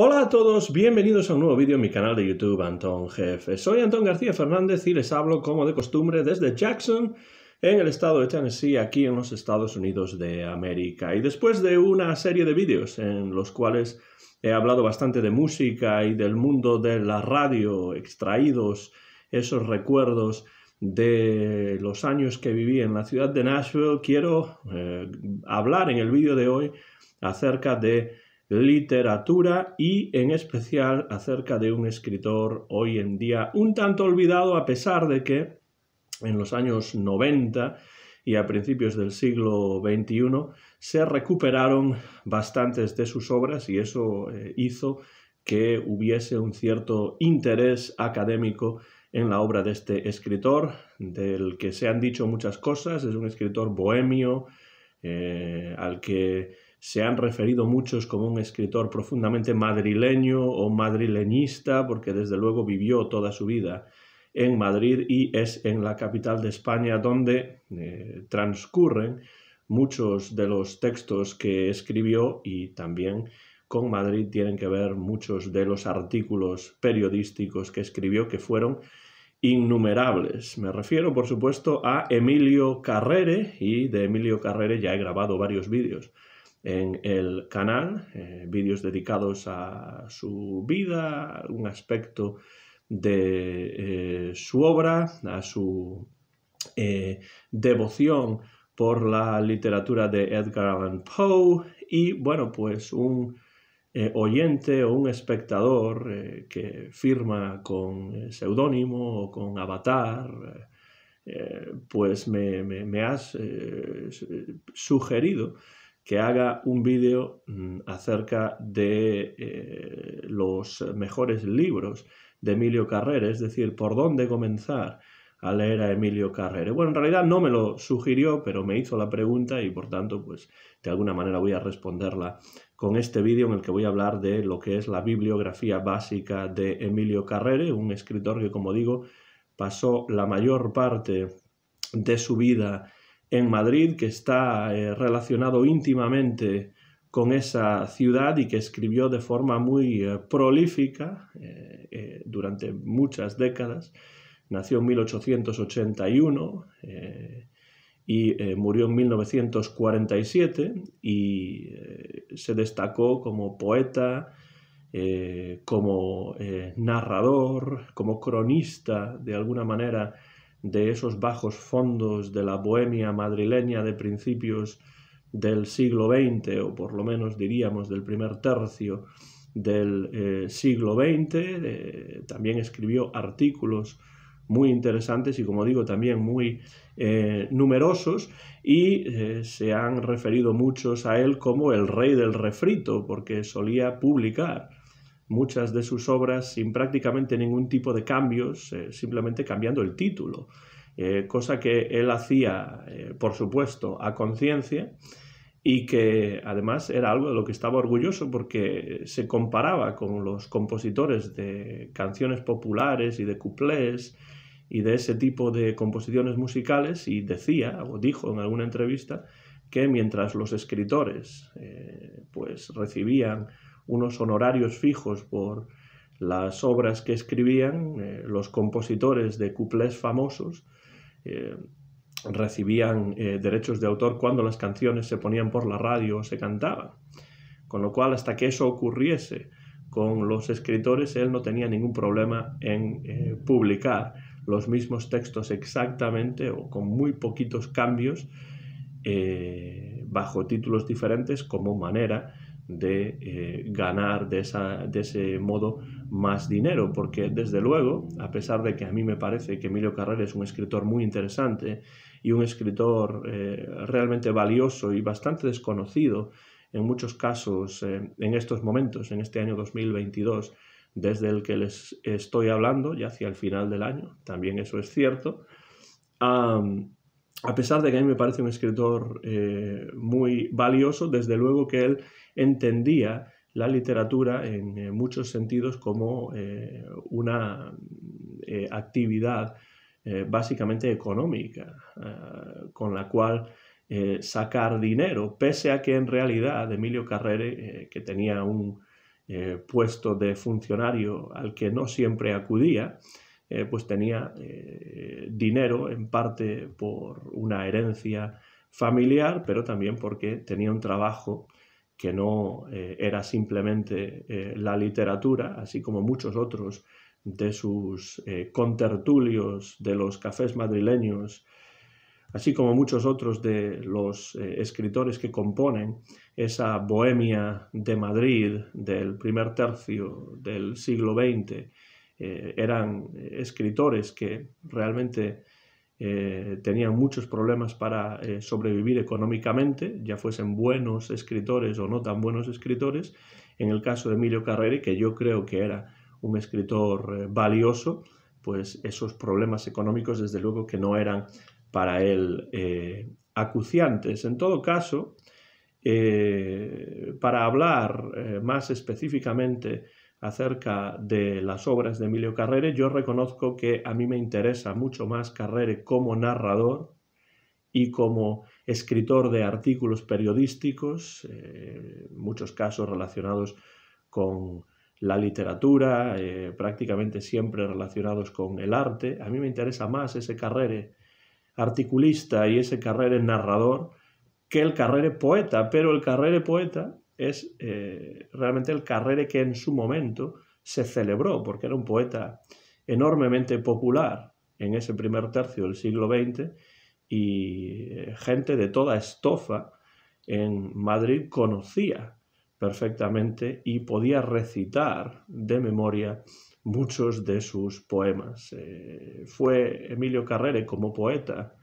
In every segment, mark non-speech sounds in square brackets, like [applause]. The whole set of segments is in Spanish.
Hola a todos, bienvenidos a un nuevo vídeo en mi canal de YouTube Antón Jefe. Soy Antón García Fernández y les hablo como de costumbre desde Jackson, en el estado de Tennessee, aquí en los Estados Unidos de América. Y después de una serie de vídeos en los cuales he hablado bastante de música y del mundo de la radio, extraídos esos recuerdos de los años que viví en la ciudad de Nashville, quiero eh, hablar en el vídeo de hoy acerca de literatura y en especial acerca de un escritor hoy en día un tanto olvidado a pesar de que en los años 90 y a principios del siglo XXI se recuperaron bastantes de sus obras y eso eh, hizo que hubiese un cierto interés académico en la obra de este escritor, del que se han dicho muchas cosas, es un escritor bohemio, eh, al que se han referido muchos como un escritor profundamente madrileño o madrileñista, porque desde luego vivió toda su vida en Madrid y es en la capital de España donde eh, transcurren muchos de los textos que escribió y también con Madrid tienen que ver muchos de los artículos periodísticos que escribió que fueron innumerables. Me refiero, por supuesto, a Emilio Carrere y de Emilio Carrere ya he grabado varios vídeos en el canal, eh, vídeos dedicados a su vida, un aspecto de eh, su obra, a su eh, devoción por la literatura de Edgar Allan Poe y bueno, pues un oyente o un espectador que firma con seudónimo o con avatar, pues me, me has sugerido que haga un vídeo mm, acerca de eh, los mejores libros de Emilio Carrere, es decir, por dónde comenzar a leer a Emilio Carrere. Bueno, en realidad no me lo sugirió, pero me hizo la pregunta y por tanto, pues de alguna manera voy a responderla con este vídeo en el que voy a hablar de lo que es la bibliografía básica de Emilio Carrere, un escritor que, como digo, pasó la mayor parte de su vida en Madrid, que está eh, relacionado íntimamente con esa ciudad y que escribió de forma muy eh, prolífica eh, durante muchas décadas. Nació en 1881 y murió en 1947 y se destacó como poeta, como narrador, como cronista de alguna manera de esos bajos fondos de la bohemia madrileña de principios del siglo XX, o por lo menos diríamos del primer tercio del eh, siglo XX. Eh, también escribió artículos muy interesantes y, como digo, también muy eh, numerosos y se han referido muchos a él como el rey del refrito, porque solía publicar muchas de sus obras sin prácticamente ningún tipo de cambios, eh, simplemente cambiando el título, eh, cosa que él hacía, eh, por supuesto, a conciencia y que además era algo de lo que estaba orgulloso porque se comparaba con los compositores de canciones populares y de cuplés y de ese tipo de composiciones musicales y decía o dijo en alguna entrevista que mientras los escritores pues recibían unos honorarios fijos por las obras que escribían, eh, los compositores de cuplés famosos eh, recibían eh, derechos de autor cuando las canciones se ponían por la radio o se cantaban. Con lo cual, hasta que eso ocurriese con los escritores, él no tenía ningún problema en publicar los mismos textos exactamente o con muy poquitos cambios bajo títulos diferentes como manera de eh, ganar de, ese modo más dinero, porque desde luego, a pesar de que a mí me parece que Emilio Carrera es un escritor muy interesante y un escritor eh, realmente valioso y bastante desconocido en muchos casos eh, en estos momentos, en este año 2022, desde el que les estoy hablando, ya hacia el final del año, también eso es cierto, a pesar de que a mí me parece un escritor eh, muy valioso, desde luego que él entendía la literatura en, eh, muchos sentidos como eh, una actividad básicamente económica, con la cual sacar dinero, pese a que en realidad Emilio Carrere, que tenía un puesto de funcionario al que no siempre acudía, eh, pues tenía eh, dinero en parte por una herencia familiar, pero también porque tenía un trabajo que no eh, era simplemente la literatura, así como muchos otros de sus contertulios de los cafés madrileños, así como muchos otros de los escritores que componen esa bohemia de Madrid del primer tercio del siglo XX eh, eran eh, escritores que realmente eh, tenían muchos problemas para sobrevivir económicamente, ya fuesen buenos escritores o no tan buenos escritores. En el caso de Emilio Carreri, que yo creo que era un escritor valioso, pues esos problemas económicos desde luego que no eran para él acuciantes. En todo caso, para hablar más específicamente acerca de las obras de Emilio Carrere, yo reconozco que a mí me interesa mucho más Carrere como narrador y como escritor de artículos periodísticos, eh, muchos casos relacionados con la literatura, eh, prácticamente siempre relacionados con el arte. A mí me interesa más ese Carrere articulista y ese Carrere narrador que el Carrere poeta, pero el Carrere poeta es eh, realmente el carrere que en su momento se celebró, porque era un poeta enormemente popular en ese primer tercio del siglo XX y eh, gente de toda estofa en Madrid conocía perfectamente y podía recitar de memoria muchos de sus poemas. Eh, fue Emilio Carrere como poeta,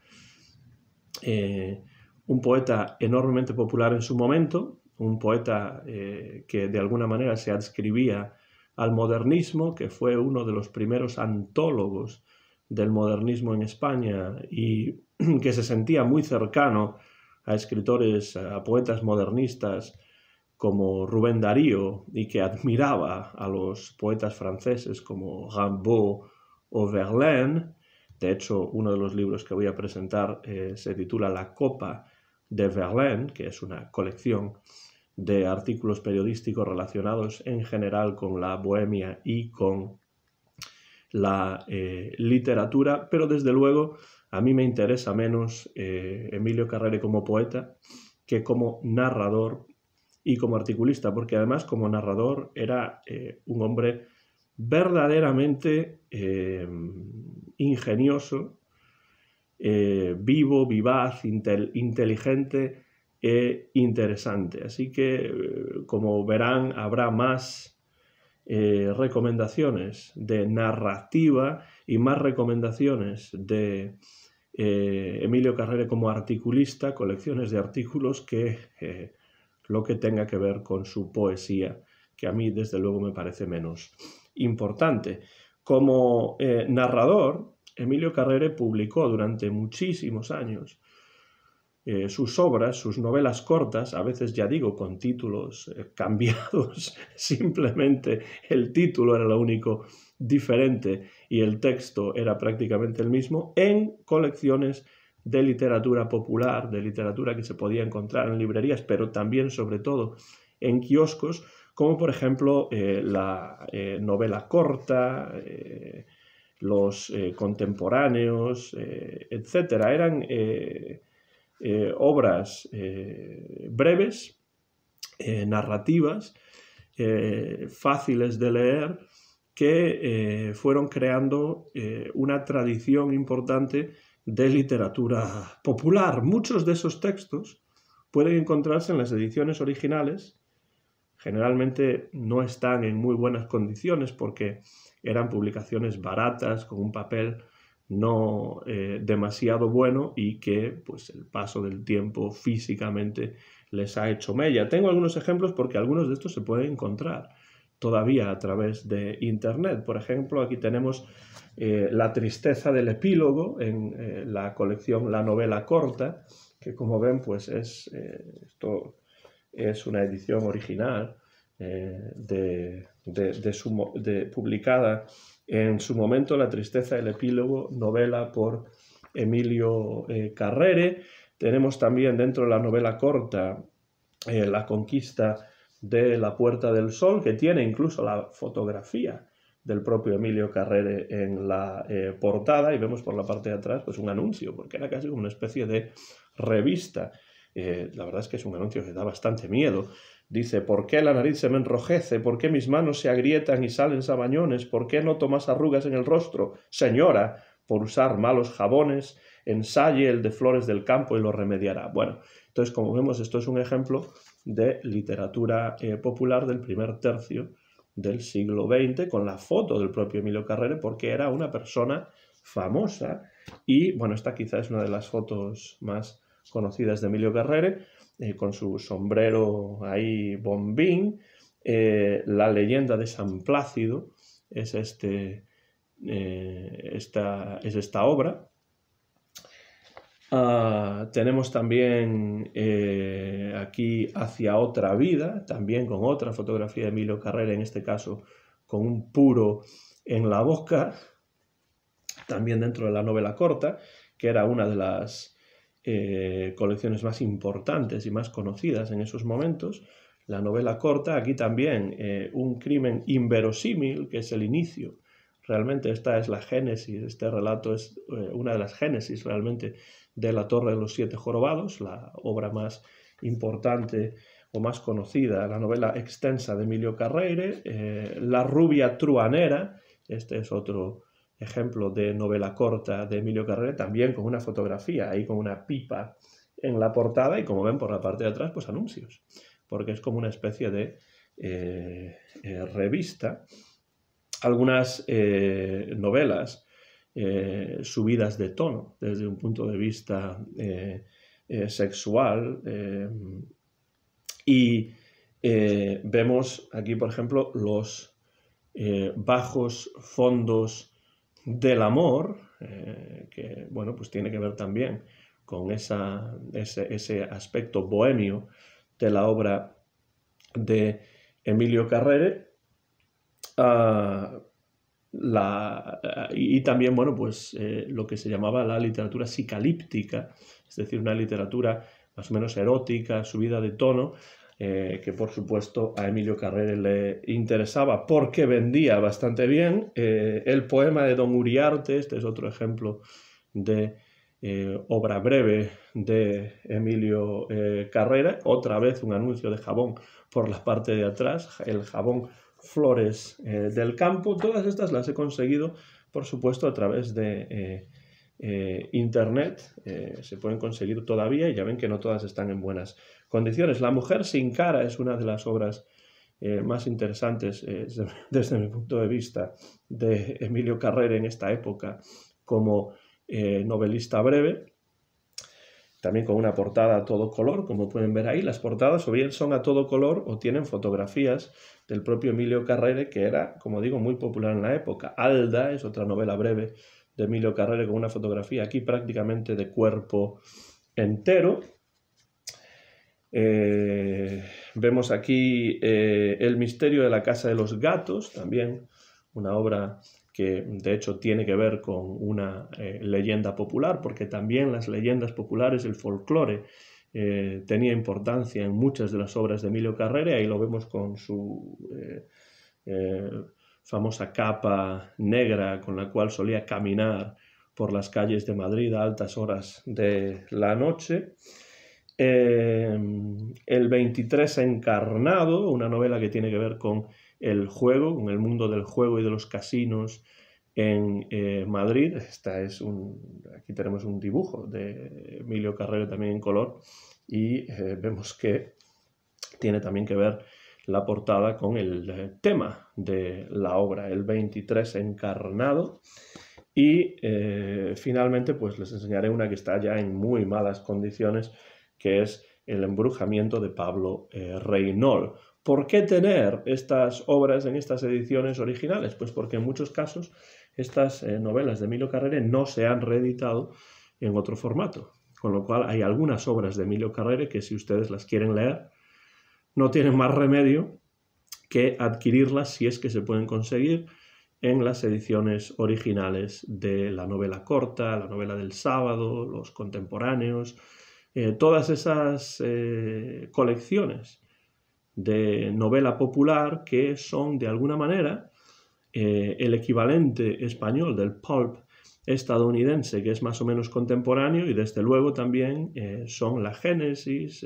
un poeta enormemente popular en su momento, un poeta eh, que de alguna manera se adscribía al modernismo, que fue uno de los primeros antólogos del modernismo en España y [clears throat] que se sentía muy cercano a escritores, a poetas modernistas como Rubén Darío y que admiraba a los poetas franceses como Rimbaud o Verlaine. De hecho, uno de los libros que voy a presentar eh, se titula La Copa de Verlaine, que es una colección de artículos periodísticos relacionados en general con la bohemia y con la eh, literatura, pero desde luego a mí me interesa menos eh, Emilio Carrere como poeta que como narrador y como articulista, porque además como narrador era eh, un hombre verdaderamente ingenioso, eh, vivo, vivaz, inteligente e interesante. Así que, eh, como verán, habrá más eh, recomendaciones de narrativa y más recomendaciones de Emilio Carrere como articulista, colecciones de artículos que lo que tenga que ver con su poesía, que a mí desde luego me parece menos importante. Como narrador, Emilio Carrere publicó durante muchísimos años eh, sus obras, sus novelas cortas, a veces ya digo con títulos eh, [laughs] cambiados, simplemente el título era lo único diferente y el texto era prácticamente el mismo, en colecciones de literatura popular, de literatura que se podía encontrar en librerías, pero también, sobre todo, en kioscos, como por ejemplo eh, la novela corta, los eh, contemporáneos, etc. Eh, etcétera Eran eh, obras breves, narrativas, fáciles de leer, que fueron creando una tradición importante de literatura popular. Muchos de esos textos pueden encontrarse en las ediciones originales. Generalmente no están en muy buenas condiciones porque eran publicaciones baratas, con un papel no eh, demasiado bueno y que pues el paso del tiempo físicamente les ha hecho mella. Tengo algunos ejemplos porque algunos de estos se pueden encontrar todavía a través de internet. Por ejemplo, aquí tenemos eh, La tristeza del epílogo en eh, la colección La novela corta, que como ven pues es, esto es una edición original de, de, publicada en su momento, La tristeza, el epílogo, novela por Emilio eh, Carrere. Tenemos también dentro de la novela corta eh, La conquista de la Puerta del Sol, que tiene incluso la fotografía del propio Emilio Carrere en la eh, portada y vemos por la parte de atrás pues un anuncio, porque era casi como una especie de revista. la verdad es que es un anuncio que da bastante miedo, Dice, ¿por qué la nariz se me enrojece? ¿Por qué mis manos se agrietan y salen sabañones? ¿Por qué no tomas arrugas en el rostro? Señora, por usar malos jabones, ensaye el de flores del campo y lo remediará. Bueno, entonces como vemos, esto es un ejemplo de literatura eh, popular del primer tercio del siglo XX, con la foto del propio Emilio Carrere, porque era una persona famosa y, bueno, esta quizás es una de las fotos más conocidas de Emilio Carrere, eh, con su sombrero ahí bombín, eh, la leyenda de San Plácido, es, este, eh, esta, es esta obra. Ah, tenemos también aquí Hacia otra vida, también con otra fotografía de Emilio Carrere, en este caso con un puro en la boca, también dentro de la novela corta, que era una de las eh, colecciones más importantes y más conocidas en esos momentos. La novela corta, aquí también eh, un crimen inverosímil, que es el inicio. Realmente esta es la génesis, este relato es eh, una de las génesis realmente de La Torre de los Siete Jorobados, la obra más importante o más conocida, la novela extensa de Emilio Carreire, La rubia truanera, este es otro ejemplo de novela corta de Emilio Carrere, también con una fotografía, ahí con una pipa en la portada y como ven por la parte de atrás, pues anuncios, porque es como una especie de eh, eh, revista. Algunas eh, novelas subidas de tono desde un punto de vista sexual y vemos aquí, por ejemplo, los bajos fondos del amor, eh, que bueno, pues tiene que ver también con ese, aspecto bohemio de la obra de Emilio Carrere. Ah, y, también, bueno, pues eh, lo que se llamaba la literatura psicalíptica, es decir, una literatura más o menos erótica, subida de tono, eh, que por supuesto a Emilio Carrera le interesaba porque vendía bastante bien. Eh, el poema de Don Uriarte, este es otro ejemplo de eh, obra breve de Emilio Carrera. otra vez un anuncio de jabón por la parte de atrás, el jabón Flores del Campo. Todas estas las he conseguido, por supuesto, a través de... Internet se pueden conseguir todavía y ya ven que no todas están en buenas condiciones. La mujer sin cara es una de las obras eh, más interesantes eh, [laughs] desde, mi punto de vista de Emilio Carrere en esta época como eh, novelista breve, también con una portada a todo color, como pueden ver ahí, las portadas o bien son a todo color o tienen fotografías del propio Emilio Carrere, que era, como digo, muy popular en la época. Alda es otra novela breve de Emilio Carrere con una fotografía aquí prácticamente de cuerpo entero, eh, vemos aquí eh, El misterio de la casa de los gatos, también una obra que de hecho tiene que ver con una eh, leyenda popular, porque también las leyendas populares, el folclore, tenía importancia en muchas de las obras de Emilio Carrera, y lo vemos con su famosa capa negra con la cual solía caminar por las calles de Madrid a altas horas de la noche. Eh, el 23 Encarnado, una novela que tiene que ver con el juego, con el mundo del juego y de los casinos en eh, Madrid. Esta es un, aquí tenemos un dibujo de Emilio Carrero también en color y eh, vemos que tiene también que ver la portada con el tema de la obra, el 23 encarnado. Y finalmente, pues les enseñaré una que está ya en muy malas condiciones, que es el embrujamiento de Pablo eh, Reynol. ¿Por qué tener estas obras en estas ediciones originales? Pues porque en muchos casos estas eh, novelas de Emilio Carrere no se han reeditado en otro formato. Con lo cual hay algunas obras de Emilio Carrere que si ustedes las quieren leer, no tienen más remedio que adquirirlas si es que se pueden conseguir en las ediciones originales de la novela corta, la novela del sábado, los contemporáneos, eh, todas esas eh, colecciones de novela popular que son de alguna manera eh, el equivalente español del pulp estadounidense, que es más o menos contemporáneo y desde luego también son la génesis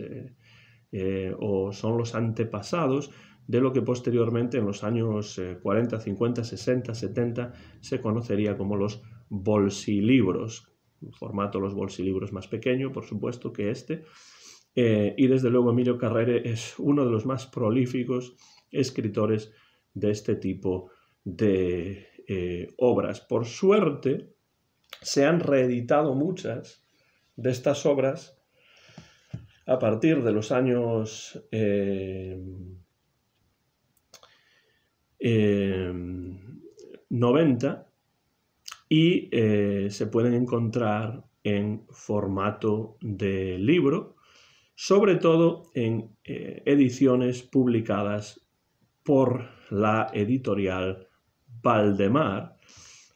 o son los antepasados de lo que posteriormente en los años 40, 50, 60, 70 se conocería como los bolsilibros, formato los bolsilibros más pequeño, por supuesto, que este. Eh, y desde luego Emilio Carrere es uno de los más prolíficos escritores de este tipo de eh, obras. Por suerte, se han reeditado muchas de estas obras a partir de los años 90 eh, y eh, se pueden encontrar en formato de libro, sobre todo en eh, ediciones publicadas por la editorial Valdemar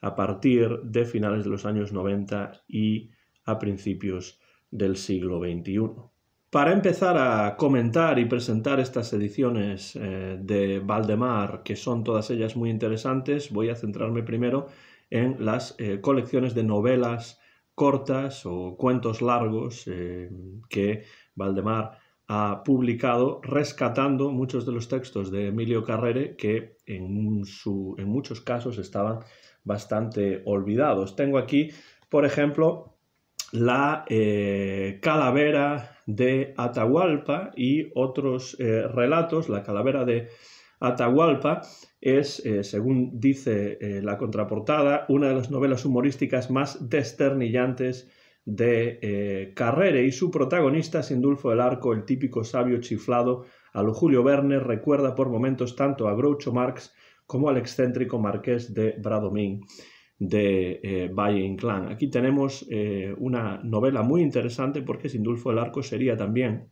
a partir de finales de los años 90 y a principios del siglo XXI. Para empezar a comentar y presentar estas ediciones eh, de Valdemar, que son todas ellas muy interesantes, voy a centrarme primero en las eh, colecciones de novelas cortas o cuentos largos eh, que Valdemar ha publicado, rescatando muchos de los textos de Emilio Carrere que en, su, en muchos casos estaban bastante olvidados. Tengo aquí, por ejemplo, la eh, calavera de Atahualpa y otros relatos, la calavera de Atahualpa es, eh, según dice eh, la contraportada, una de las novelas humorísticas más desternillantes de eh, Carrere y su protagonista Sindulfo el Arco, el típico sabio chiflado, a lo Julio Verne recuerda por momentos tanto a Groucho Marx como al excéntrico marqués de Bradomín de Valle Inclán. Aquí tenemos una novela muy interesante porque Sindulfo el Arco sería también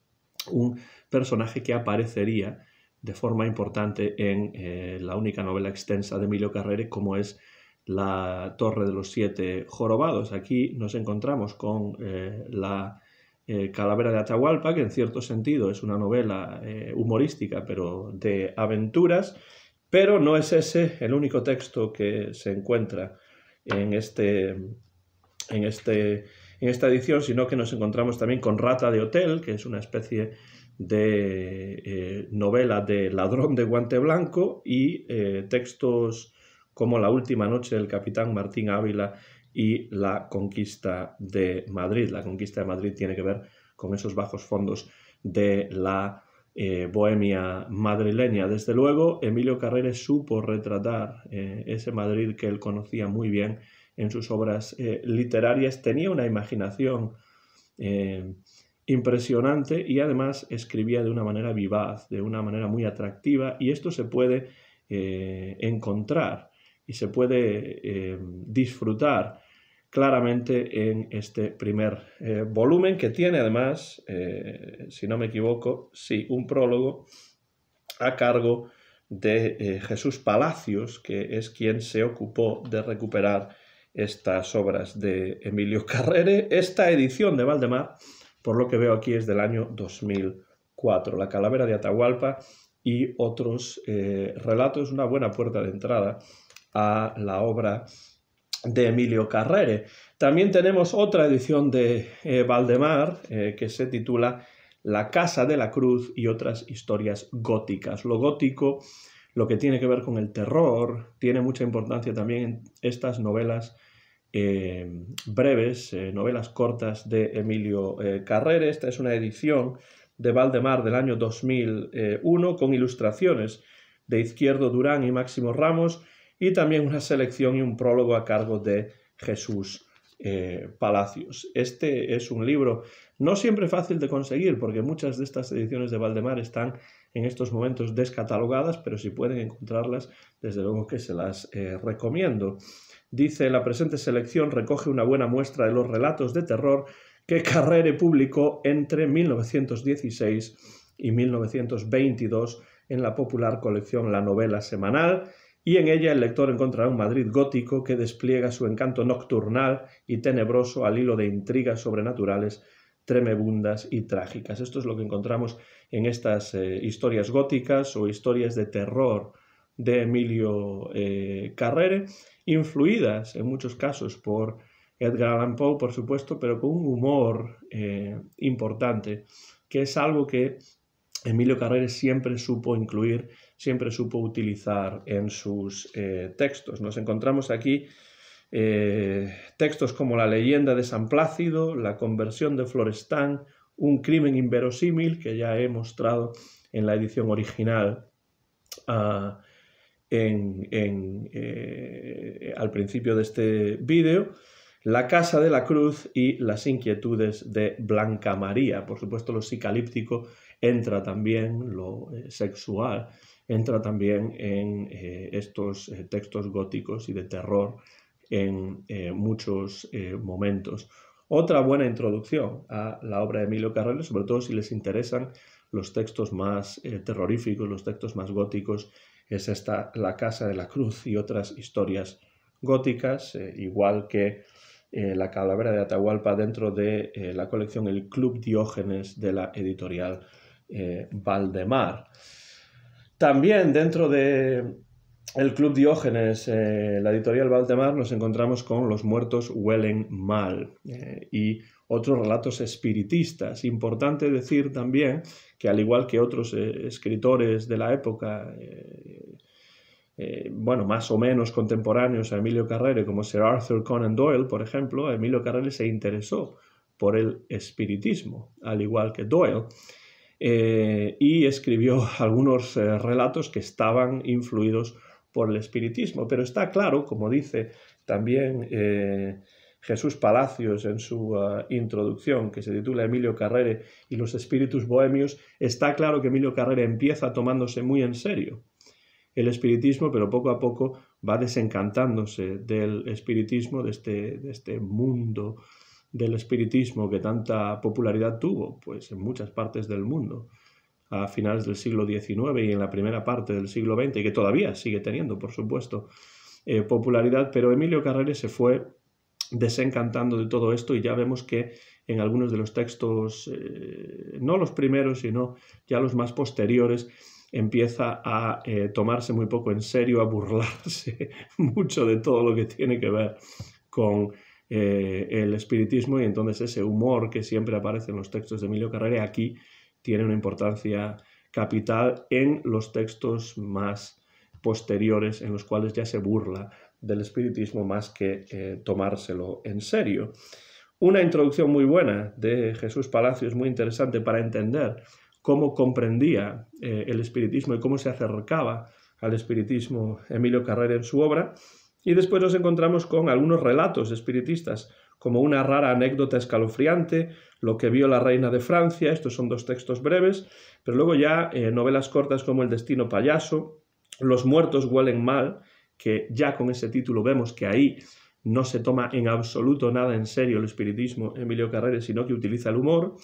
un personaje que aparecería de forma importante en eh, la única novela extensa de Emilio Carrere como es La Torre de los Siete Jorobados. Aquí nos encontramos con eh, la eh, Calavera de Atahualpa, que en cierto sentido es una novela humorística, pero de aventuras, pero no es ese el único texto que se encuentra en este... En este en esta edición, sino que nos encontramos también con Rata de Hotel, que es una especie de eh, novela de Ladrón de Guante Blanco y eh, textos como La Última Noche del Capitán Martín Ávila y La Conquista de Madrid. La Conquista de Madrid tiene que ver con esos bajos fondos de la eh, bohemia madrileña. Desde luego, Emilio Carreres supo retratar ese Madrid que él conocía muy bien en sus obras literarias. Tenía una imaginación impresionante y además escribía de una manera vivaz, de una manera muy atractiva y esto se puede eh, encontrar y se puede eh, disfrutar claramente en este primer eh, volumen que tiene además, si no me equivoco, sí, un prólogo a cargo de Jesús Palacios, que es quien se ocupó de recuperar estas obras de Emilio Carrere. Esta edición de Valdemar por lo que veo aquí es del año 2004. La calavera de Atahualpa y otros eh, relatos, una buena puerta de entrada a la obra de Emilio Carrere. También tenemos otra edición de eh, Valdemar eh, que se titula La Casa de la Cruz y otras historias góticas. Lo gótico, lo que tiene que ver con el terror, tiene mucha importancia también en estas novelas eh, breves, eh, novelas cortas de Emilio eh, Carrere. Esta es una edición de Valdemar del año 2001 con ilustraciones de Izquierdo Durán y Máximo Ramos y también una selección y un prólogo a cargo de Jesús Palacios. Este es un libro no siempre fácil de conseguir porque muchas de estas ediciones de Valdemar están en estos momentos descatalogadas, pero si pueden encontrarlas, desde luego que se las recomiendo. Dice, la presente selección recoge una buena muestra de los relatos de terror que Carrere publicó entre 1916 y 1922 en la popular colección La Novela Semanal, y en ella el lector encontrará un Madrid gótico que despliega su encanto nocturnal y tenebroso al hilo de intrigas sobrenaturales tremebundas y trágicas. Esto es lo que encontramos en estas eh, historias góticas o historias de terror de Emilio eh, Carrere, influidas en muchos casos por Edgar Allan Poe, por supuesto, pero con un humor eh, importante, que es algo que Emilio Carrere siempre supo incluir, siempre supo utilizar en sus eh, textos. Nos encontramos aquí textos como La leyenda de San Plácido, La conversión de Florestán, Un crimen inverosímil, que ya he mostrado en la edición original eh, al principio de este vídeo, La Casa de la Cruz y las inquietudes de Blanca María. Por supuesto, lo psicalíptico entra también, lo eh, sexual entra también en eh, estos textos góticos y de terror en muchos momentos. Otra buena introducción a la obra de Emilio Carrello, sobre todo si les interesan los textos más terroríficos, los textos más góticos es esta La Casa de la Cruz y otras historias góticas, eh, igual que eh, La Calavera de Atahualpa dentro de eh, la colección El Club Diógenes de la editorial Valdemar. También dentro de el Club Diógenes, la editorial Valdemar, nos encontramos con Los muertos huelen mal y otros relatos espiritistas. Importante decir también que al igual que otros eh, escritores de la época, eh, eh, bueno, más o menos contemporáneos a Emilio Carrere, como Sir Arthur Conan Doyle, por ejemplo, Emilio Carrere se interesó por el espiritismo, al igual que Doyle. y escribió [laughs] algunos relatos que estaban influidos por el espiritismo. Pero está claro, como dice también Jesús Palacios en su ah, introducción, que se titula Emilio Carrere y los espíritus bohemios, está claro que Emilio Carrere empieza tomándose muy en serio el espiritismo, pero poco a poco va desencantándose del espiritismo, de este, este mundo del espiritismo que tanta popularidad tuvo, pues en muchas partes del mundo, a finales del siglo XIX y en la primera parte del siglo XX, y que todavía sigue teniendo, por supuesto, eh, popularidad, pero Emilio Carrere se fue desencantando de todo esto y ya vemos que en algunos de los textos, eh, no los primeros, sino ya los más posteriores, empieza a eh, tomarse muy poco en serio, a burlarse [laughs] mucho de todo lo que tiene que ver con eh, el espiritismo y entonces ese humor que siempre aparece en los textos de Emilio Carrera aquí tiene una importancia capital en los textos más posteriores en los cuales ya se burla del espiritismo más que eh, tomárselo en serio. Una introducción muy buena de Jesús Palacios, muy interesante para entender cómo comprendía eh, el espiritismo y cómo se acercaba al espiritismo Emilio Carrera en su obra. Y después nos encontramos con algunos relatos espiritistas, como una rara anécdota escalofriante, lo que vio la reina de Francia, estos son dos textos breves, pero luego ya eh, novelas cortas como El destino payaso, Los muertos huelen mal, que ya con ese título vemos que ahí no se toma en absoluto nada en serio el espiritismo Emilio Carrere, sino que utiliza el humor.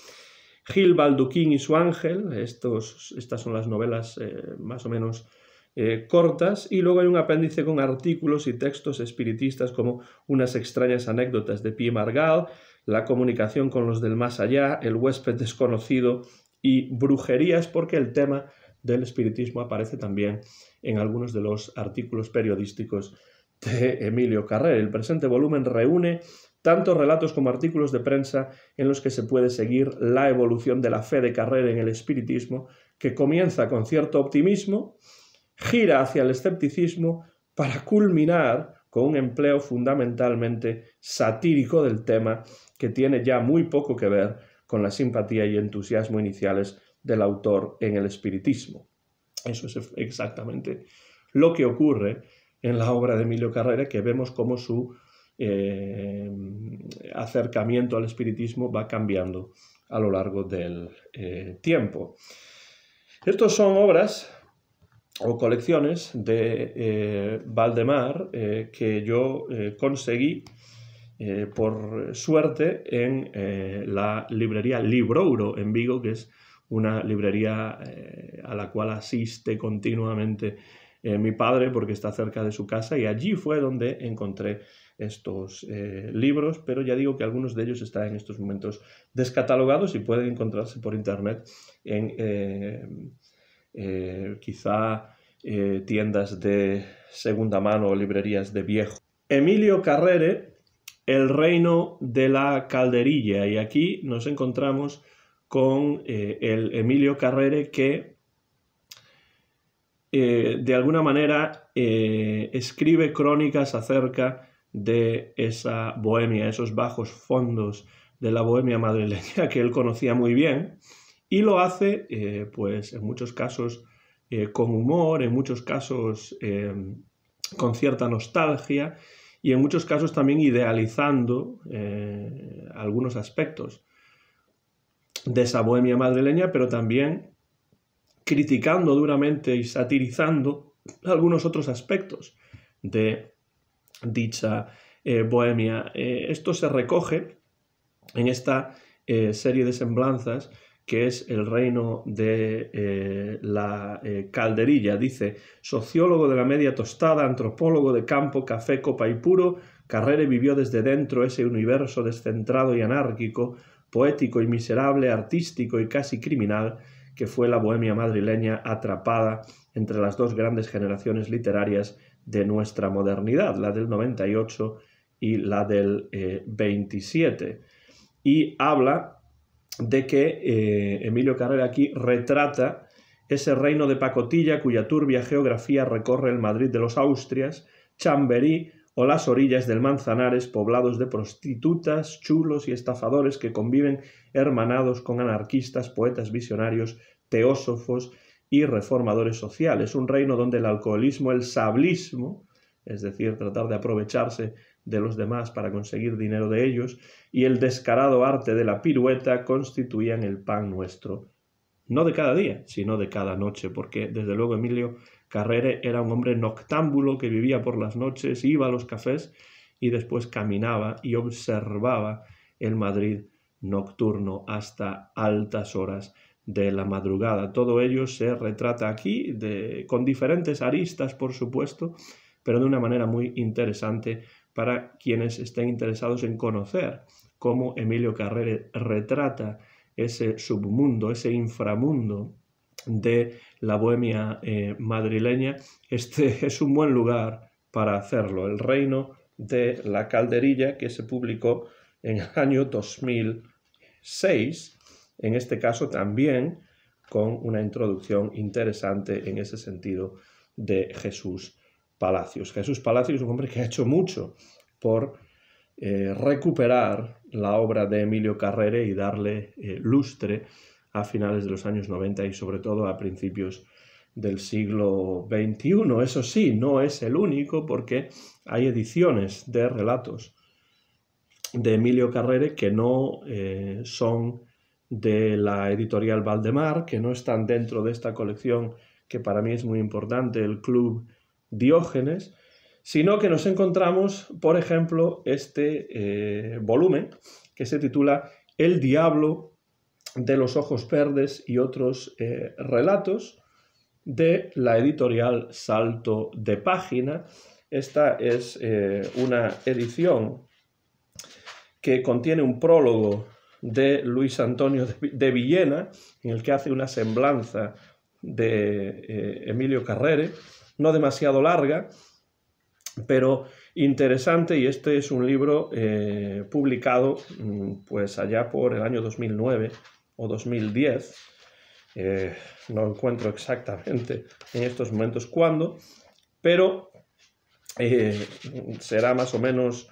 Gil Balduquín y su ángel, estos, estas son las novelas eh, más o menos eh, cortas, y luego hay un apéndice con artículos y textos espiritistas como unas extrañas anécdotas de Pie Margal, la comunicación con los del más allá, el huésped desconocido y brujerías, porque el tema del espiritismo aparece también en algunos de los artículos periodísticos de Emilio Carrer. El presente volumen reúne tanto relatos como artículos de prensa en los que se puede seguir la evolución de la fe de Carrer en el espiritismo, que comienza con cierto optimismo, gira hacia el escepticismo para culminar con un empleo fundamentalmente satírico del tema que tiene ya muy poco que ver con la simpatía y entusiasmo iniciales del autor en el espiritismo. Eso es exactamente lo que ocurre en la obra de Emilio Carrera, que vemos cómo su eh, acercamiento al espiritismo va cambiando a lo largo del eh, tiempo. Estas son obras o colecciones de eh, Valdemar que yo conseguí por suerte en la librería Librouro en Vigo, que es una librería eh, a la cual asiste continuamente eh, mi padre porque está cerca de su casa y allí fue donde encontré estos eh, libros, pero ya digo que algunos de ellos están en estos momentos descatalogados y pueden encontrarse por internet en quizá tiendas de segunda mano o librerías de viejo. Emilio Carrere, El reino de la calderilla, y aquí nos encontramos con eh, el Emilio Carrere que eh, de alguna manera eh, escribe crónicas acerca de esa bohemia, esos bajos fondos de la bohemia madrileña que él conocía muy bien y lo hace pues en muchos casos con humor, en muchos casos con cierta nostalgia y en muchos casos también idealizando algunos aspectos de esa bohemia madrileña, pero también criticando duramente y satirizando algunos otros aspectos de dicha eh, bohemia. Eh, esto se recoge en esta eh, serie de semblanzas que es el reino de la calderilla. Dice, sociólogo de la media tostada, antropólogo de campo, café, copa y puro, Carrere vivió desde dentro ese universo descentrado y anárquico, poético y miserable, artístico y casi criminal, que fue la bohemia madrileña atrapada entre las dos grandes generaciones literarias de nuestra modernidad, la del 98 y la del 27. Eh, y habla de que eh, Emilio Carrera aquí retrata ese reino de pacotilla cuya turbia geografía recorre el Madrid de los Austrias, Chamberí, o las orillas del Manzanares poblados de prostitutas, chulos y estafadores que conviven hermanados con anarquistas, poetas visionarios, teósofos y reformadores sociales, un reino donde el alcoholismo, el sablismo, es decir, tratar de aprovecharse de los demás para conseguir dinero de ellos, y el descarado arte de la pirueta constituían el pan nuestro, no de cada día, sino de cada noche, porque desde luego Emilio Carrere era un hombre noctámbulo que vivía por las noches, iba a los cafés y después caminaba y observaba el Madrid nocturno hasta altas horas de la madrugada. Todo ello se retrata aquí con diferentes aristas, por supuesto, pero de una manera muy interesante para quienes estén interesados en conocer cómo Emilio Carrere retrata ese submundo, ese inframundo de la bohemia eh, madrileña, este [laughs] es un buen lugar para hacerlo, el reino de la calderilla que se publicó en el año 2006, en este caso también con una introducción interesante en ese sentido de Jesús Palacios. Jesús Palacios es un hombre que ha hecho mucho por eh, recuperar la obra de Emilio Carrere y darle eh, lustre a finales de los años 90 y sobre todo a principios del siglo XXI. Eso sí, no es el único porque hay ediciones de relatos de Emilio Carrere que no eh, son de la editorial Valdemar, que no están dentro de esta colección que para mí es muy importante, el Club Diógenes, sino que nos encontramos, por ejemplo, este eh, volumen que se titula El Diablo de Los Ojos Verdes y otros eh, relatos de la editorial Salto de Página. Esta es eh, una edición que contiene un prólogo de Luis Antonio de Villena, en el que hace una semblanza de eh, Emilio Carrere, no demasiado larga, pero interesante, y este es un libro publicado mm, pues allá por el año 2009 o 2010, eh, no encuentro exactamente en estos momentos cuándo, pero eh, será más o menos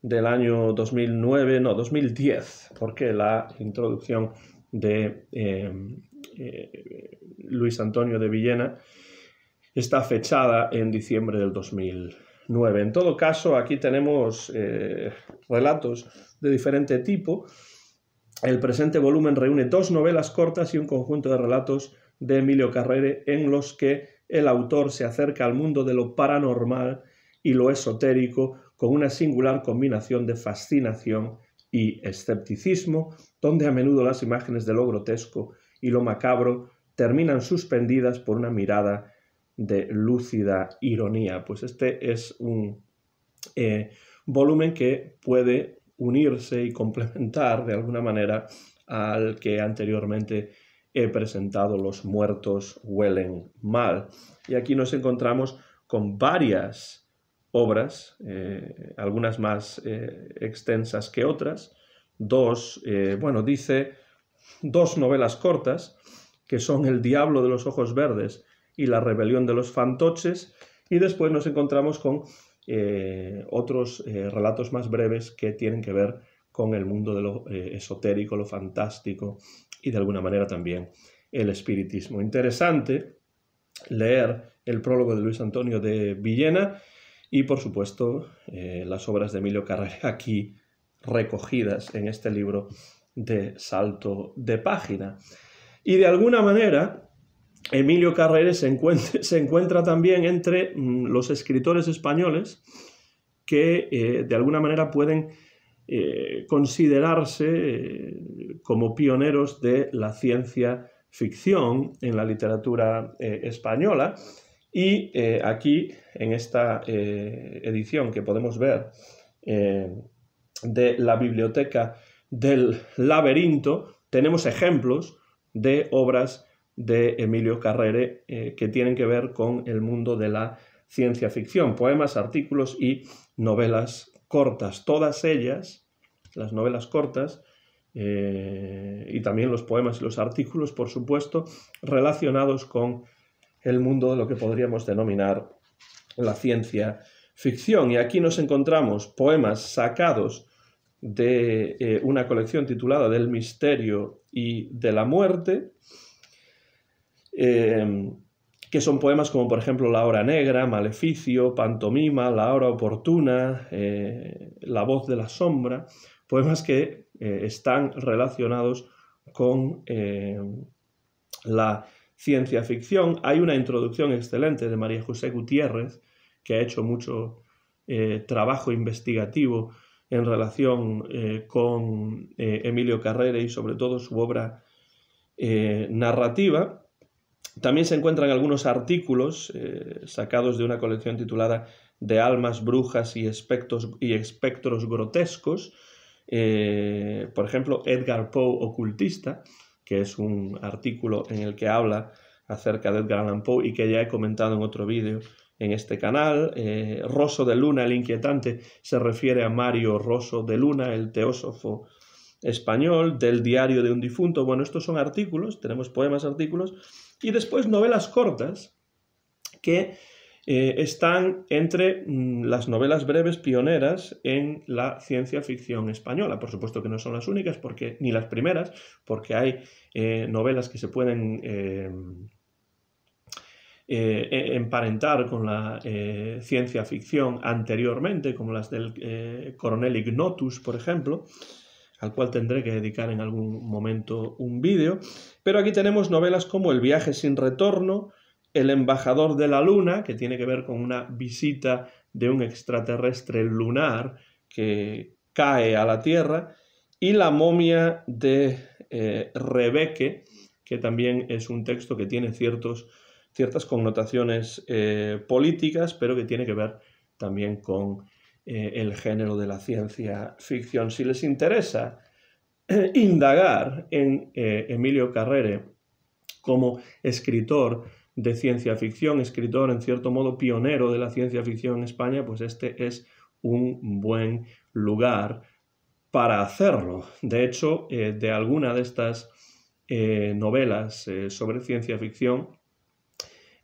del año 2009, no, 2010, porque la introducción de eh, Luis Antonio de Villena está fechada en diciembre del 2009. En todo caso, aquí tenemos relatos de diferente tipo el presente volumen reúne dos novelas cortas y un conjunto de relatos de Emilio Carrere en los que el autor se acerca al mundo de lo paranormal y lo esotérico con una singular combinación de fascinación y escepticismo, donde a menudo las imágenes de lo grotesco y lo macabro terminan suspendidas por una mirada de lúcida ironía. Pues este es un eh, volumen que puede unirse y complementar de alguna manera al que anteriormente he presentado, los muertos huelen mal. Y aquí nos encontramos con varias obras, eh, algunas más eh, extensas que otras, dos, eh, bueno, dice dos novelas cortas, que son El diablo de los ojos verdes y La rebelión de los fantoches, y después nos encontramos con eh, otros eh, relatos más breves que tienen que ver con el mundo de lo eh, esotérico, lo fantástico y de alguna manera también el espiritismo. Interesante leer el prólogo de Luis Antonio de Villena y por supuesto las obras de Emilio Carrera aquí recogidas en este libro de salto de página. Y de alguna manera Emilio Carreres se encuentra, también entre mm, los escritores españoles que eh, de alguna manera pueden eh, considerarse eh, como pioneros de la ciencia ficción en la literatura española. Y aquí, en esta edición que podemos ver de la biblioteca del laberinto, tenemos ejemplos de obras de Emilio Carrere eh, que tienen que ver con el mundo de la ciencia ficción, poemas, artículos y novelas cortas. Todas ellas, las novelas cortas, eh, y también los poemas y los artículos, por supuesto, relacionados con el mundo de lo que podríamos denominar la ciencia ficción. Y aquí nos encontramos poemas sacados de eh, una colección titulada Del Misterio y de la Muerte, Em, que son poemas como por ejemplo La hora negra, Maleficio, Pantomima, La hora oportuna, eh, La voz de la sombra, poemas que eh, están relacionados con em, la ciencia ficción. Hay una introducción excelente de María José Gutiérrez, que ha hecho mucho eh, trabajo investigativo en relación con Emilio Carrera y sobre todo su obra narrativa, también se encuentran algunos artículos eh, sacados de una colección titulada De almas, brujas y, espectros, y espectros grotescos. Eh, por ejemplo, Edgar Poe, ocultista, que es un artículo en el que habla acerca de Edgar Allan Poe y que ya he comentado en otro vídeo en este canal. Eh, Rosso de Luna, el inquietante, se refiere a Mario Rosso de Luna, el teósofo español, del diario de un difunto. Bueno, estos son artículos, tenemos poemas, artículos, y después novelas cortas que eh, están entre mm, las novelas breves pioneras en la ciencia ficción española. Por supuesto que no son las únicas, porque, ni las primeras, porque hay eh, novelas que se pueden... Eh, e, emparentar con la ciencia ficción anteriormente, como las del coronel Ignotus, por ejemplo, al cual tendré que dedicar en algún momento un vídeo. Pero aquí tenemos novelas como El viaje sin retorno, El embajador de la luna, que tiene que ver con una visita de un extraterrestre lunar que cae a la Tierra, y La momia de eh, Rebeque, que también es un texto que tiene ciertos, ciertas connotaciones eh, políticas, pero que tiene que ver también con eh, el género de la ciencia ficción. Si les interesa eh, indagar en eh, Emilio Carrere como escritor de ciencia ficción, escritor en cierto modo pionero de la ciencia ficción en España, pues este es un buen lugar para hacerlo. De hecho, de alguna de estas novelas sobre ciencia ficción,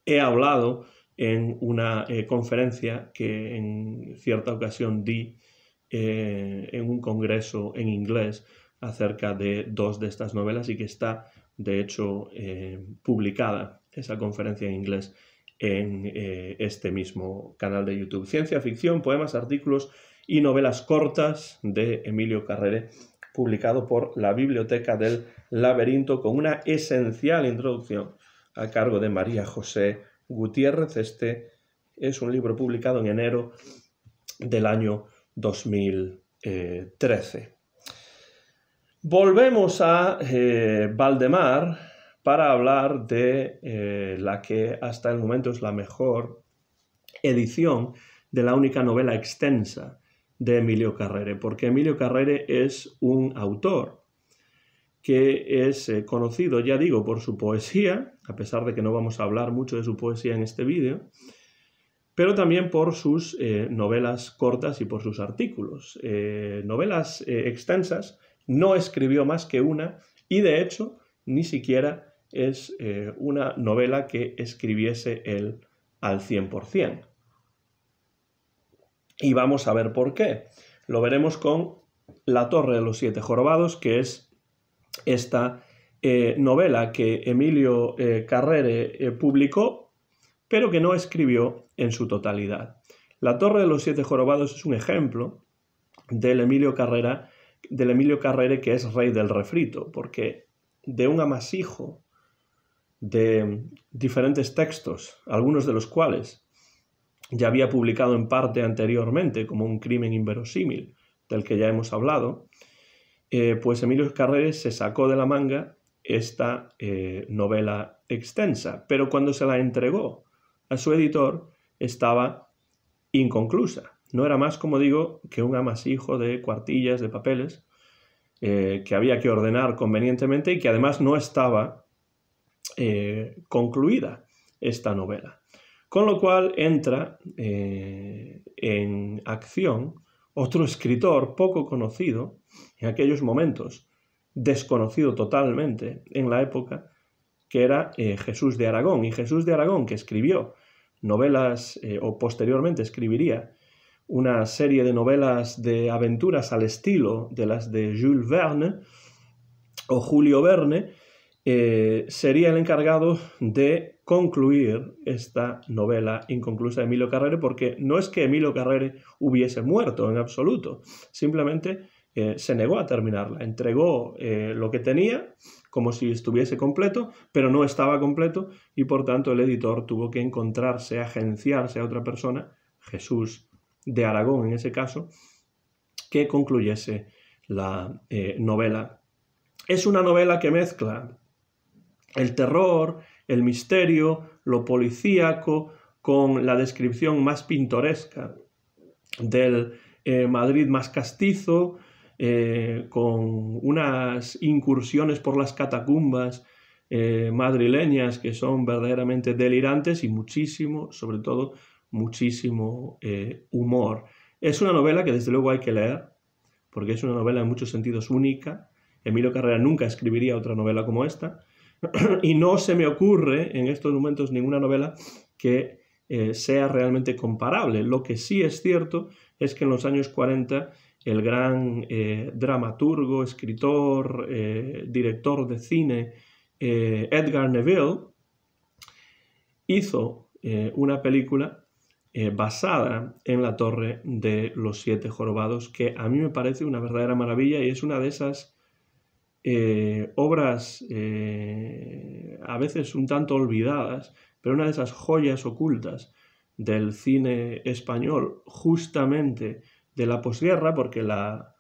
he hablado en una eh, conferencia que en cierta ocasión di eh, en un congreso en inglés acerca de dos de estas novelas y que está, de hecho, eh, publicada esa conferencia en inglés en este mismo canal de YouTube. Ciencia ficción, poemas, artículos y novelas cortas de Emilio Carrere, publicado por la Biblioteca del Laberinto con una esencial introducción a cargo de María José Gutiérrez. Este es un libro publicado en enero del año 2013. Volvemos a eh, Valdemar para hablar de eh, la que hasta el momento es la mejor edición de la única novela extensa de Emilio Carrere, porque Emilio Carrere es un autor que es eh, conocido, ya digo, por su poesía, a pesar de que no vamos a hablar mucho de su poesía en este vídeo, pero también por sus eh, novelas cortas y por sus artículos. Eh, novelas extensas, no escribió más que una y de hecho ni siquiera es una novela que escribiese él al 100%. Y vamos a ver por qué. Lo veremos con La Torre de los Siete Jorobados, que es esta eh, novela que Emilio eh, Carrere eh, publicó, pero que no escribió en su totalidad. La Torre de los Siete Jorobados es un ejemplo del Emilio, Carrera, del Emilio Carrere que es rey del refrito, porque de un amasijo de diferentes textos, algunos de los cuales ya había publicado en parte anteriormente, como un crimen inverosímil, del que ya hemos hablado, eh, pues Emilio Carreres se sacó de la manga esta eh, novela extensa, pero cuando se la entregó a su editor estaba inconclusa. No era más, como digo, que un amasijo de cuartillas, de papeles, eh, que había que ordenar convenientemente y que además no estaba concluida esta novela. Con lo cual entra en acción otro escritor poco conocido en aquellos momentos, desconocido totalmente en la época, que era eh, Jesús de Aragón. Y Jesús de Aragón, que escribió novelas eh, o posteriormente escribiría una serie de novelas de aventuras al estilo de las de Jules Verne o Julio Verne, eh, sería el encargado de concluir esta novela inconclusa de Emilio Carrere, porque no es que Emilio Carrere hubiese muerto en absoluto, simplemente eh, se negó a terminarla, entregó eh, lo que tenía como si estuviese completo, pero no estaba completo y por tanto el editor tuvo que encontrarse, agenciarse a otra persona, Jesús de Aragón en ese caso, que concluyese la eh, novela. Es una novela que mezcla el terror, el misterio, lo policíaco, con la descripción más pintoresca del eh, Madrid más castizo, eh, con unas incursiones por las catacumbas eh, madrileñas que son verdaderamente delirantes y muchísimo, sobre todo, muchísimo humor. Es una novela que desde luego hay que leer, porque es una novela en muchos sentidos única. Emilio Carrera nunca escribiría otra novela como esta, [clears throat] y no se me ocurre en estos momentos ninguna novela que eh, sea realmente comparable. Lo que sí es cierto es que en los años 40 el gran eh, dramaturgo, escritor, eh, director de cine Edgar Neville hizo una película basada en la torre de los siete jorobados que a mí me parece una verdadera maravilla y es una de esas eh, obras eh, a veces un tanto olvidadas, pero una de esas joyas ocultas del cine español, justamente de la posguerra, porque la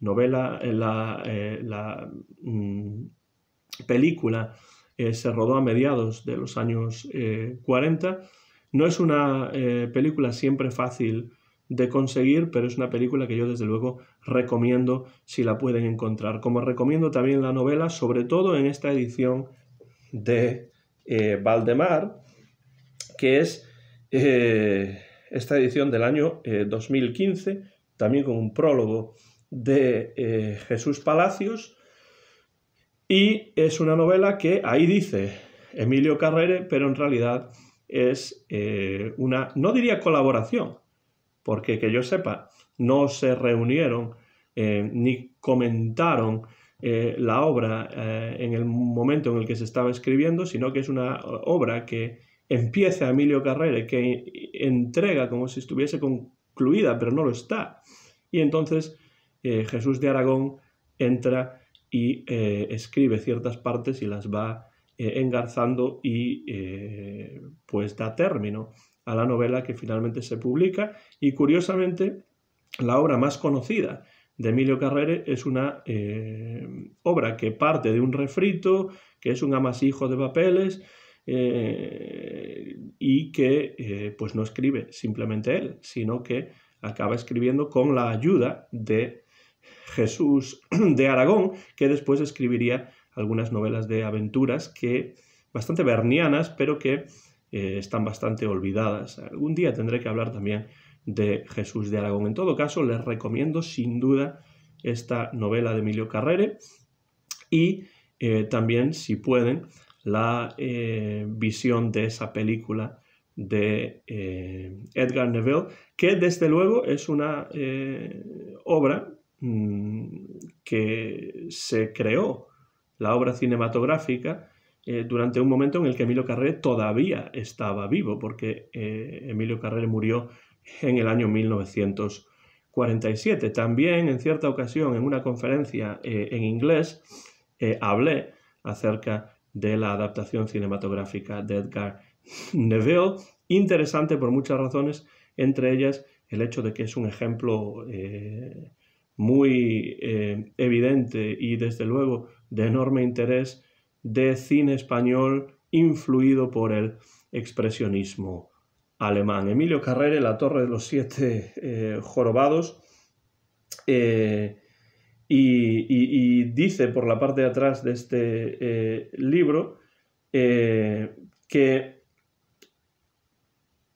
novela, eh, la, la mm, película se rodó a mediados de los años 40, no es una película siempre fácil de conseguir, pero es una película que yo desde luego recomiendo si la pueden encontrar. Como recomiendo también la novela, sobre todo en esta edición de eh, Valdemar, que es eh, esta edición del año 2015, eh, también con un prólogo de Jesús Palacios, y es una novela que ahí dice Emilio Carrere, pero en realidad es una, no diría colaboración, porque que yo sepa, no se reunieron eh, ni comentaron eh, la obra eh, en el momento en el que se estaba escribiendo, sino que es una obra que empieza Emilio Carrere, que entrega como si estuviese concluida, pero no lo está. Y entonces Jesús de Aragón entra y escribe ciertas partes y las va engarzando y pues da término a la novela que finalmente se publica y curiosamente la obra más conocida de Emilio Carrere es una eh, obra que parte de un refrito, que es un amasijo de papeles eh, y que eh, pues no escribe simplemente él, sino que acaba escribiendo con la ayuda de Jesús de Aragón, que después escribiría algunas novelas de aventuras que bastante bernianas, pero que eh, están bastante olvidadas. Algún día tendré que hablar también de Jesús de Aragón. En todo caso, les recomiendo sin duda esta novela de Emilio Carrere y eh, también, si pueden, la eh, visión de esa película de Edgar Neville, que desde luego es una obra mm, que se creó, la obra cinematográfica, eh, durante un momento en el que Emilio Carré todavía estaba vivo, porque eh, Emilio Carré murió en el año 1947. También en cierta ocasión, en una conferencia eh, en inglés, hablé acerca de la adaptación cinematográfica de Edgar Neville, interesante por muchas razones, entre ellas el hecho de que es un ejemplo muy evidente y desde luego de enorme interés de cine español influido por el expresionismo alemán. Emilio Carrere, La Torre de los Siete eh, Jorobados, eh, y, dice por la parte de atrás de este eh, libro que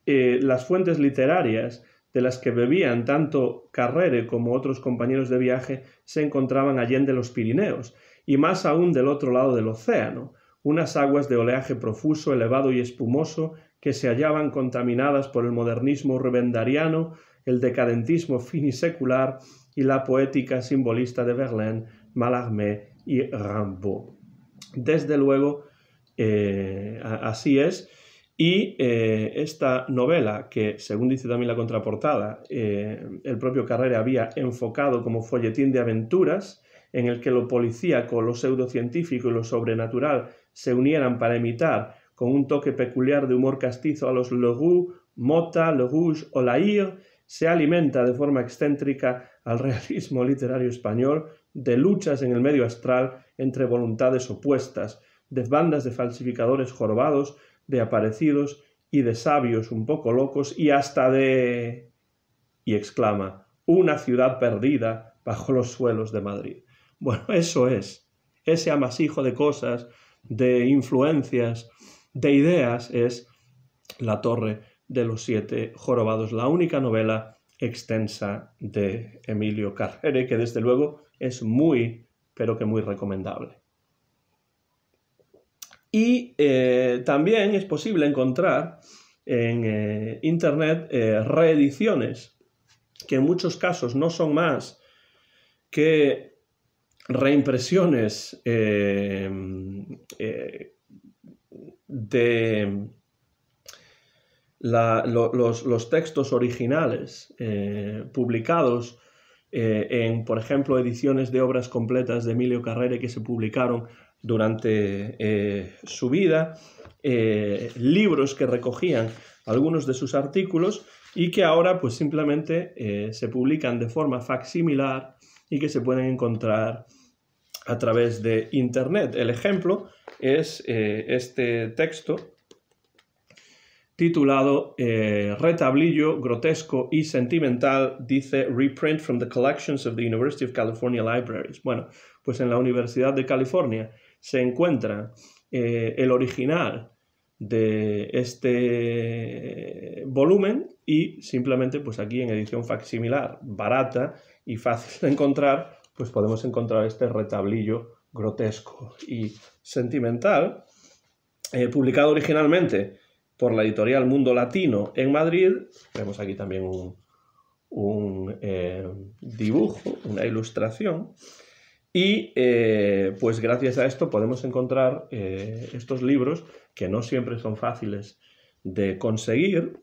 las fuentes literarias de las que bebían tanto Carrere como otros compañeros de viaje se encontraban de los Pirineos y más aún del otro lado del océano, unas aguas de oleaje profuso, elevado y espumoso que se hallaban contaminadas por el modernismo revendariano, el decadentismo finisecular y la poética simbolista de Verlaine, Mallarmé y Rimbaud. Desde luego, eh, así es. Y eh, esta novela, que según dice también la contraportada, eh, el propio Carrera había enfocado como folletín de aventuras, en el que lo policíaco, lo pseudocientífico y lo sobrenatural se unieran para imitar, con un toque peculiar de humor castizo, a los Leroux, Mota, Le Rouge o Hire, se alimenta de forma excéntrica al realismo literario español de luchas en el medio astral entre voluntades opuestas, de bandas de falsificadores jorobados, de aparecidos y de sabios un poco locos y hasta de... y exclama, una ciudad perdida bajo los suelos de Madrid. Bueno, [laughs] eso es. Ese amasijo de cosas, de influencias, de ideas es La Torre de los Siete Jorobados, la única novela extensa de Emilio Carrere, que desde luego es muy, pero que muy recomendable. Y eh, también es posible encontrar en eh, Internet eh, reediciones, que en muchos casos no son más que reimpresiones eh, eh, de los, textos originales eh, publicados en, por ejemplo, ediciones de obras completas de Emilio Carrere que se publicaron durante su vida, libros que recogían algunos de sus artículos y que ahora pues simplemente se publican de forma facsimilar y que se pueden encontrar a través de Internet. El ejemplo es eh, este texto titulado eh, Retablillo grotesco y sentimental, dice Reprint from the Collections of the University of California Libraries. Bueno, pues en la Universidad de California se encuentra eh, el original de este volumen y simplemente pues aquí en edición facsimilar, barata y fácil de encontrar, pues podemos encontrar este retablillo grotesco y sentimental, eh, publicado originalmente por la editorial Mundo Latino en Madrid. Vemos aquí también un, eh, dibujo, una ilustración. Y eh, pues gracias a esto podemos encontrar estos libros que no siempre son fáciles de conseguir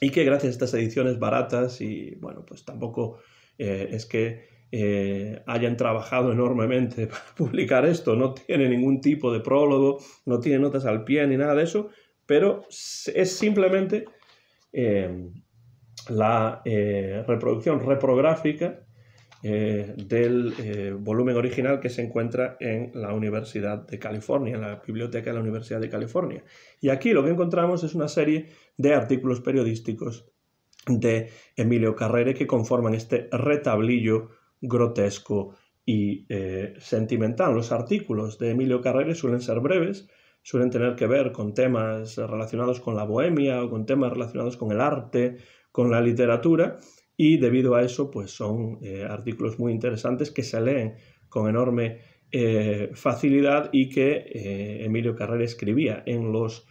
y que gracias a estas ediciones baratas y bueno, pues tampoco es que eh, hayan trabajado enormemente [laughs] para publicar esto, no tiene ningún tipo de prólogo, no tiene notas al pie ni nada de eso, pero es simplemente eh, la eh, reproducción reprográfica del volumen original que se encuentra en la Universidad de California, en la biblioteca de la Universidad de California. Y aquí lo que encontramos es una serie de artículos periodísticos de Emilio Carrere que conforman este retablillo grotesco y eh, sentimental. Los artículos de Emilio Carrere suelen ser breves, suelen tener que ver con temas relacionados con la bohemia o con temas relacionados con el arte, con la literatura, y debido a eso, pues son eh, artículos muy interesantes que se leen con enorme eh, facilidad y que Emilio Carrere escribía en los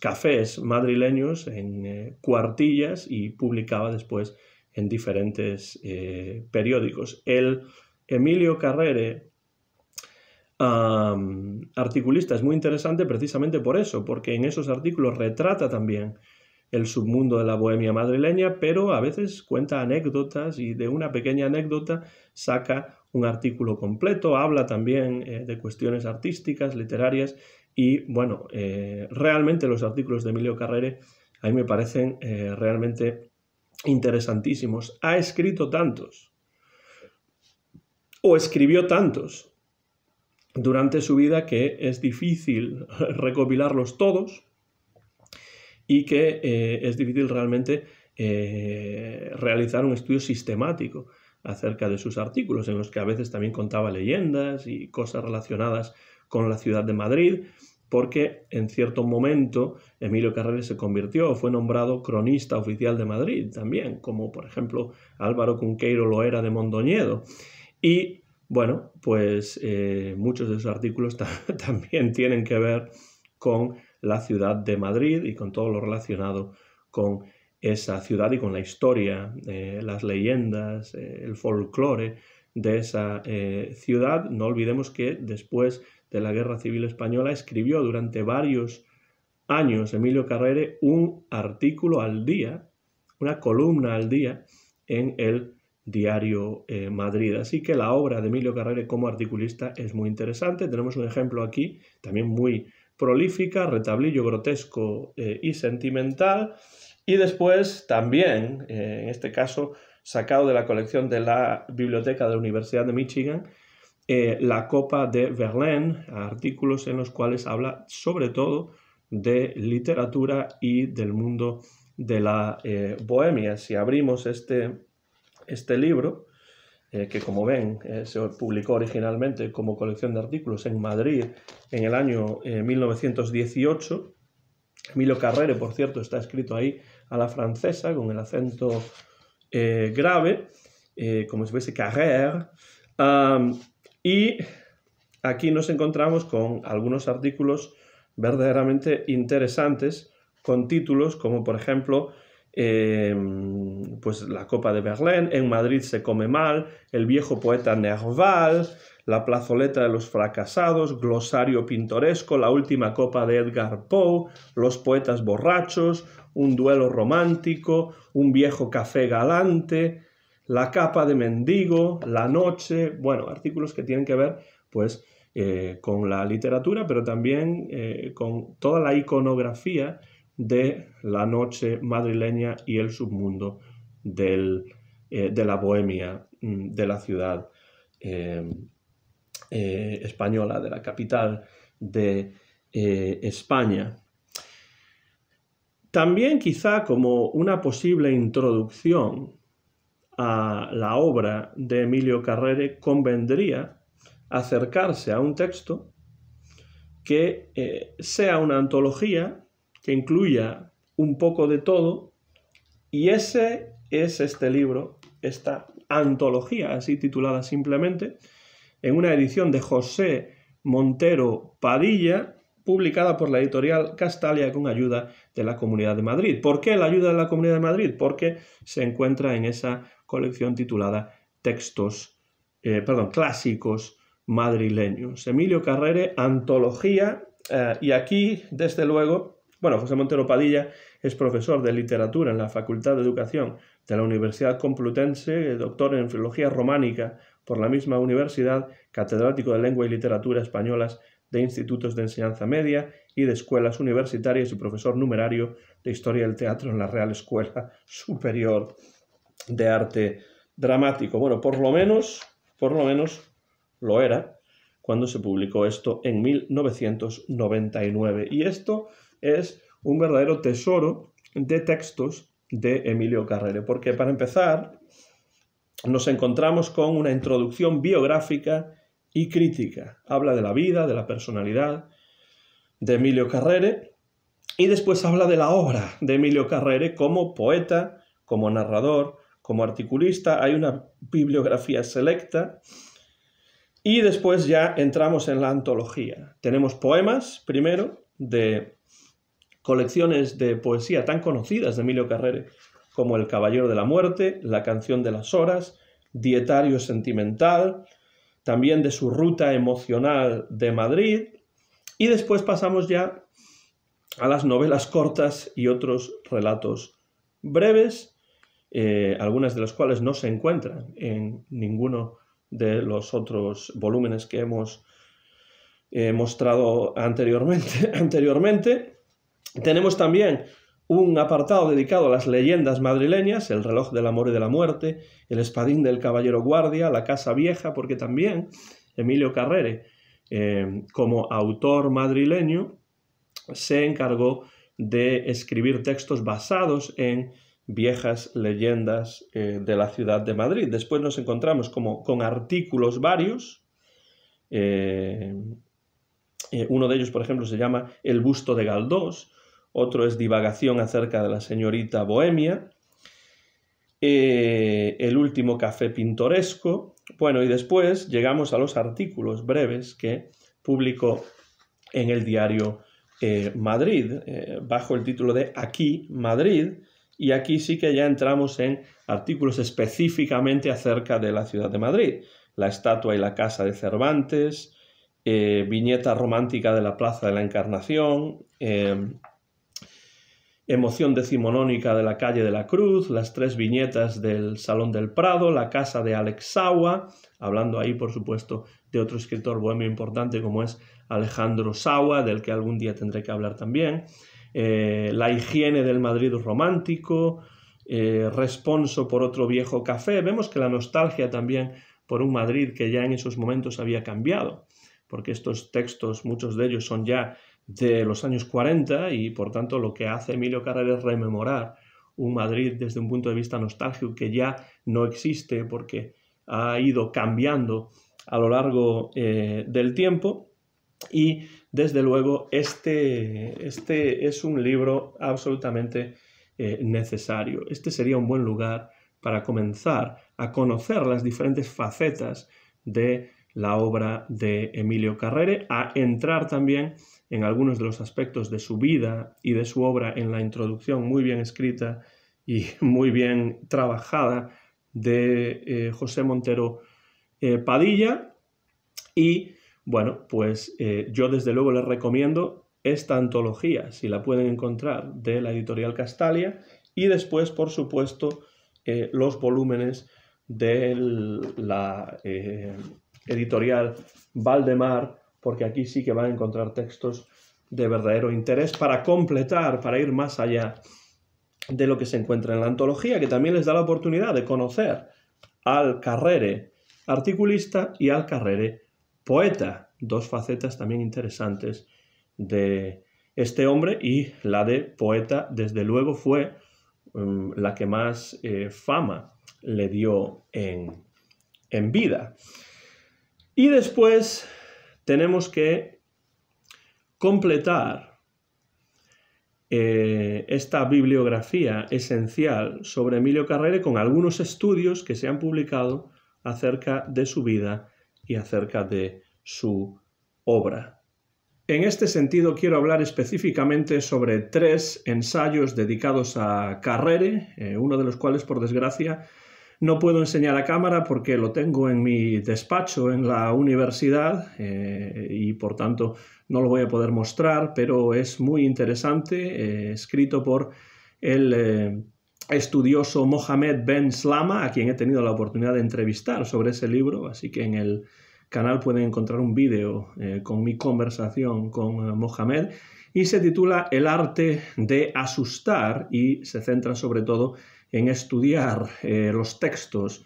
cafés madrileños, en cuartillas, y publicaba después en diferentes eh, periódicos. El Emilio Carrere, articulista, es muy interesante precisamente por eso, porque en esos artículos retrata también el submundo de la bohemia madrileña, pero a veces cuenta anécdotas y de una pequeña anécdota saca un artículo completo, habla también eh, de cuestiones artísticas, literarias y bueno, eh, realmente los artículos de Emilio Carrere a mí me parecen realmente interesantísimos, ha escrito tantos o escribió tantos durante su vida que es difícil [laughs] recopilarlos todos y que eh, es difícil realmente eh, realizar un estudio sistemático acerca de sus artículos, en los que a veces también contaba leyendas y cosas relacionadas con la ciudad de Madrid, porque en cierto momento Emilio Carreres se convirtió, fue nombrado cronista oficial de Madrid también, como por ejemplo Álvaro Cunqueiro lo era de Mondoñedo. Y bueno, pues eh, muchos de esos artículos [laughs] también tienen que ver con la ciudad de Madrid y con todo lo relacionado con esa ciudad y con la historia, eh, las leyendas, eh, el folclore de esa ciudad. No olvidemos que después de la Guerra Civil Española, escribió durante varios años Emilio Carrere un artículo al día, una columna al día en el diario eh, Madrid. Así que la obra de Emilio Carrere como articulista es muy interesante. Tenemos un ejemplo aquí, también muy prolífica, retablillo grotesco eh, y sentimental. Y después también, eh, en este caso, sacado de la colección de la Biblioteca de la Universidad de Michigan, eh, la Copa de Verlaine, artículos en los cuales habla sobre todo de literatura y del mundo de la eh, bohemia. Si abrimos este, este libro, eh, que como ven se publicó originalmente como colección de artículos en Madrid en el año 1918, Milo Carrere, por cierto, está escrito ahí a la francesa con el acento grave, como si fuese Carrere. Y aquí nos encontramos con algunos artículos verdaderamente interesantes con títulos como por ejemplo em, pues la Copa de Berlín, en Madrid se come mal, el viejo poeta Nerval, la plazoleta de los fracasados, glosario pintoresco, la última copa de Edgar Poe, los poetas borrachos, un duelo romántico, un viejo café galante, la capa de mendigo, la noche, bueno, artículos que tienen que ver pues eh, con la literatura, pero también eh, con toda la iconografía de la noche madrileña y el submundo eh, de la bohemia mm, de la ciudad em, española, de la capital de España. También quizá como una posible introducción a la obra de Emilio Carrere, convendría acercarse a un texto que eh, sea una antología, que incluya un poco de todo, y ese es este libro, esta antología, así titulada simplemente, en una edición de José Montero Padilla, publicada por la editorial Castalia con ayuda de la Comunidad de Madrid. ¿Por qué la ayuda de la Comunidad de Madrid? Porque se encuentra en esa colección titulada Textos, eh, perdón, clásicos madrileños. Emilio Carrere, Antología, eh, y aquí, desde luego, bueno, José Montero Padilla es profesor de literatura en la Facultad de Educación de la Universidad Complutense, doctor en filología románica por la misma universidad, catedrático de lengua y literatura españolas de institutos de enseñanza media y de escuelas universitarias y profesor numerario de historia del teatro en la Real Escuela Superior de arte dramático. Bueno, por lo menos, por lo menos lo era cuando se publicó esto en 1999. Y esto es un verdadero tesoro de textos de Emilio Carrere, porque para empezar nos encontramos con una introducción biográfica y crítica. Habla de la vida, de la personalidad de Emilio Carrere y después habla de la obra de Emilio Carrere como poeta, como narrador, como articulista, hay una bibliografía selecta y después ya entramos en la antología. Tenemos poemas primero de colecciones de poesía tan conocidas de Emilio Carrere como El Caballero de la Muerte, La Canción de las Horas, Dietario Sentimental, también de su ruta emocional de Madrid, y después pasamos ya a las novelas cortas y otros relatos breves, eh, algunas de las cuales no se encuentran en ninguno de los otros volúmenes que hemos eh, mostrado [laughs] anteriormente. Tenemos también un apartado dedicado a las leyendas madrileñas, el reloj del amor y de la muerte, el espadín del caballero guardia, la casa vieja, porque también Emilio Carrere, eh, como autor madrileño, se encargó de escribir textos basados en viejas leyendas eh, de la ciudad de Madrid. Después nos encontramos con artículos varios. Eh, eh, uno de ellos, por ejemplo, se llama El busto de Galdós, otro es Divagación acerca de la señorita Bohemia, El último café pintoresco. Bueno, y después llegamos a los artículos breves que publicó en el diario Madrid, bajo el título de Aquí Madrid, y aquí sí que ya entramos en artículos específicamente acerca de la ciudad de Madrid. La estatua y la casa de Cervantes, eh, viñeta romántica de la Plaza de la Encarnación, em, emoción decimonónica de la calle de la Cruz, las tres viñetas del Salón del Prado, la casa de Sawa, hablando ahí por supuesto de otro escritor bohemio importante como es Alejandro Sawa, del que algún día tendré que hablar también, eh, la higiene del Madrid romántico, eh, Responso por otro viejo café. Vemos que la nostalgia también por un Madrid que ya en esos momentos había cambiado, porque estos textos, muchos de ellos son ya de los años 40 y por tanto lo que hace Emilio Carrera es rememorar un Madrid desde un punto de vista nostálgico que ya no existe porque ha ido cambiando a lo largo eh, del tiempo y desde luego, este, este es un libro absolutamente eh, necesario. Este sería un buen lugar para comenzar a conocer las diferentes facetas de la obra de Emilio Carrere, a entrar también en algunos de los aspectos de su vida y de su obra en la introducción muy bien escrita y [laughs] muy bien trabajada de eh, José Montero eh, Padilla y bueno, pues eh, yo desde luego les recomiendo esta antología, si la pueden encontrar, de la editorial Castalia, y después, por supuesto, eh, los volúmenes de la eh, editorial Valdemar, porque aquí sí que van a encontrar textos de verdadero interés para completar, para ir más allá de lo que se encuentra en la antología, que también les da la oportunidad de conocer al carrere articulista y al carrere poeta, dos facetas también interesantes de este hombre y la de poeta, desde luego, fue mm, la que más eh, fama le dio en, vida. Y después tenemos que completar eh, esta bibliografía esencial sobre Emilio Carrere con algunos estudios que se han publicado acerca de su vida y acerca de su obra. En este sentido, quiero hablar específicamente sobre tres ensayos dedicados a Carrere, eh, uno de los cuales, por desgracia, no puedo enseñar a cámara porque lo tengo en mi despacho en la universidad eh, y por tanto no lo voy a poder mostrar, pero es muy interesante, eh, escrito por el estudioso Mohamed Ben Slama, a quien he tenido la oportunidad de entrevistar sobre ese libro, así que en el canal pueden encontrar un vídeo eh, con mi conversación con eh, Mohamed, y se titula El arte de asustar y se centra sobre todo en estudiar eh, los textos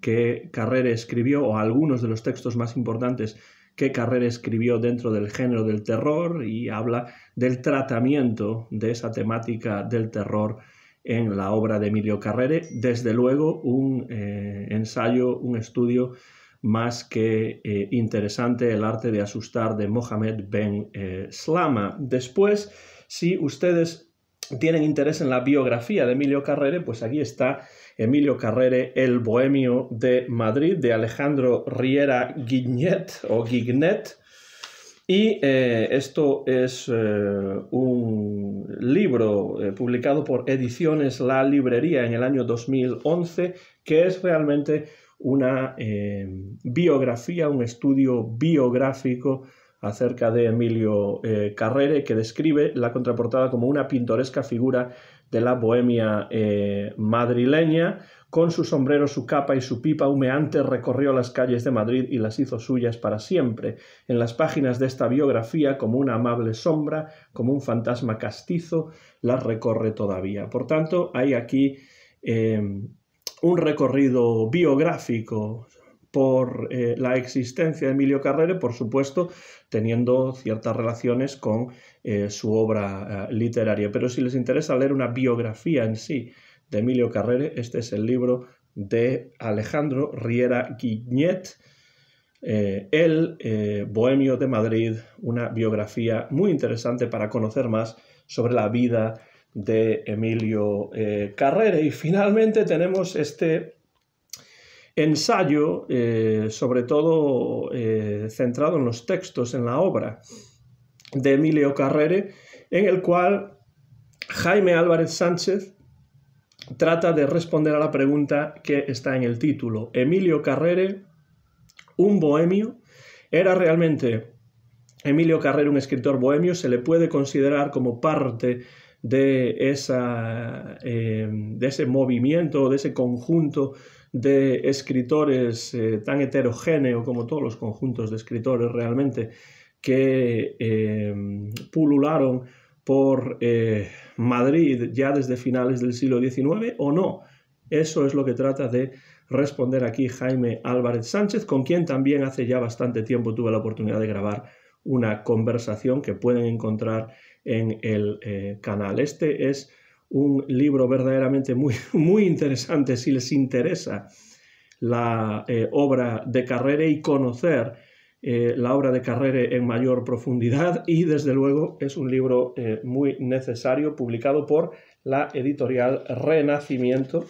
que Carrere escribió, o algunos de los textos más importantes que Carrere escribió dentro del género del terror, y habla del tratamiento de esa temática del terror en la obra de Emilio Carrere, desde luego un eh, ensayo, un estudio más que eh, interesante, el arte de asustar de Mohamed Ben eh, Slama. Después, si ustedes tienen interés en la biografía de Emilio Carrere, pues aquí está Emilio Carrere, El Bohemio de Madrid, de Alejandro Riera Guignet o Guignet, y eh, esto es eh, un libro eh, publicado por Ediciones La Librería en el año 2011, que es realmente una biografía, un estudio biográfico acerca de Emilio Carrere, que describe la contraportada como una pintoresca figura de la bohemia madrileña, con su sombrero, su capa y su pipa humeante recorrió las calles de Madrid y las hizo suyas para siempre, en las páginas de esta biografía, como una amable sombra, como un fantasma castizo, las recorre todavía. Por tanto, hay aquí eh, un recorrido biográfico por eh, la existencia de Emilio Carrere, por supuesto, teniendo ciertas relaciones con eh, su obra literaria. Pero si les interesa leer una biografía en sí, de Emilio Carrere. Este es el libro de Alejandro Riera Guignet, eh, El eh, Bohemio de Madrid, una biografía muy interesante para conocer más sobre la vida de Emilio eh, Carrere. Y finalmente tenemos este ensayo, sobre todo centrado en los textos, en la obra de Emilio Carrere, en el cual Jaime Álvarez Sánchez trata de responder a la pregunta que está en el título. Emilio Carrere, un bohemio, era realmente Emilio Carrere un escritor bohemio, se le puede considerar como parte de, esa, eh, de ese movimiento, de ese conjunto de escritores eh, tan heterogéneo como todos los conjuntos de escritores realmente que eh, pulularon por eh, Madrid ya desde finales del siglo XIX o no? Eso es lo que trata de responder aquí Jaime Álvarez Sánchez, con quien también hace ya bastante tiempo tuve la oportunidad de grabar una conversación que pueden encontrar en el eh, canal. Este es un libro verdaderamente muy, [laughs] muy interesante si les interesa la eh, obra de Carrera y conocer eh, la obra de Carrere en mayor profundidad y desde luego es un libro eh, muy necesario publicado por la editorial Renacimiento,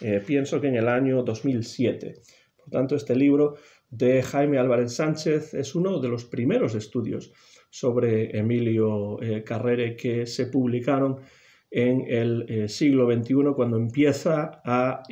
eh, pienso que en el año 2007. Por tanto, este libro de Jaime Álvarez Sánchez es uno de los primeros estudios sobre Emilio Carrere que se publicaron en el siglo XXI cuando empieza a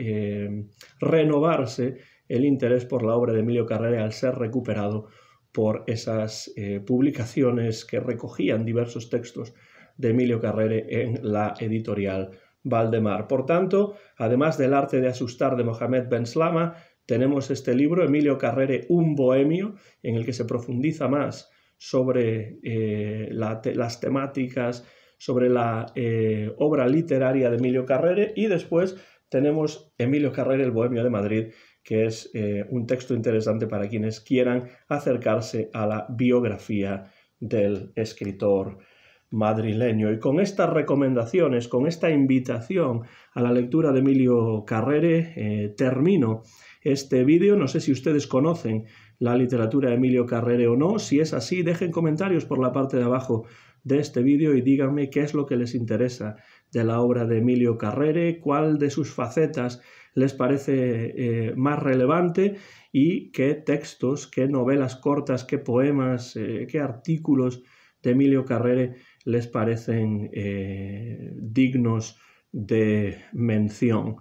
renovarse el interés por la obra de Emilio Carrere al ser recuperado por esas eh, publicaciones que recogían diversos textos de Emilio Carrere en la editorial Valdemar. Por tanto, además del arte de asustar de Mohamed Ben Slama, tenemos este libro, Emilio Carrere, Un Bohemio, en el que se profundiza más sobre eh, las temáticas, sobre la eh, obra literaria de Emilio Carrere y después tenemos Emilio Carrere, el Bohemio de Madrid, que es eh, un texto interesante para quienes quieran acercarse a la biografía del escritor madrileño. Y con estas recomendaciones, con esta invitación a la lectura de Emilio Carrere, eh, termino este vídeo. No sé si ustedes conocen la literatura de Emilio Carrere o no. Si es así, dejen comentarios por la parte de abajo de este vídeo y díganme qué es lo que les interesa de la obra de Emilio Carrere, cuál de sus facetas les parece eh, más relevante y qué textos, qué novelas cortas, qué poemas, eh, qué artículos de Emilio Carrere les parecen eh, dignos de mención.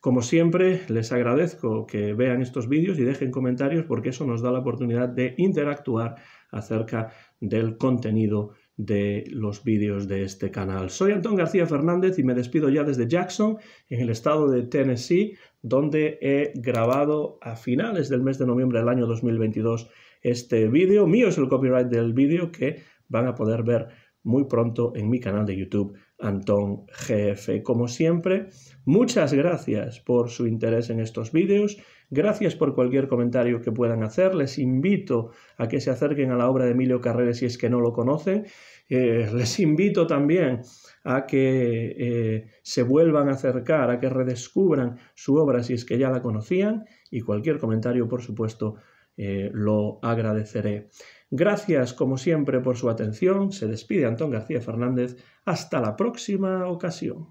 Como siempre, les agradezco que vean estos vídeos y dejen comentarios porque eso nos da la oportunidad de interactuar acerca del contenido de los vídeos de este canal. Soy Antón García Fernández y me despido ya desde Jackson, en el estado de Tennessee, donde he grabado a finales del mes de noviembre del año 2022 este vídeo. Mío es el copyright del vídeo que van a poder ver muy pronto en mi canal de YouTube Antón GF. Como siempre, muchas gracias por su interés en estos vídeos, gracias por cualquier comentario que puedan hacer, les invito a que se acerquen a la obra de Emilio Carrera si es que no lo conocen, eh, les invito también a que eh, se vuelvan a acercar, a que redescubran su obra si es que ya la conocían y cualquier comentario, por supuesto, eh, lo agradeceré. Gracias, como siempre, por su atención. Se despide Antón García Fernández. Hasta la próxima ocasión.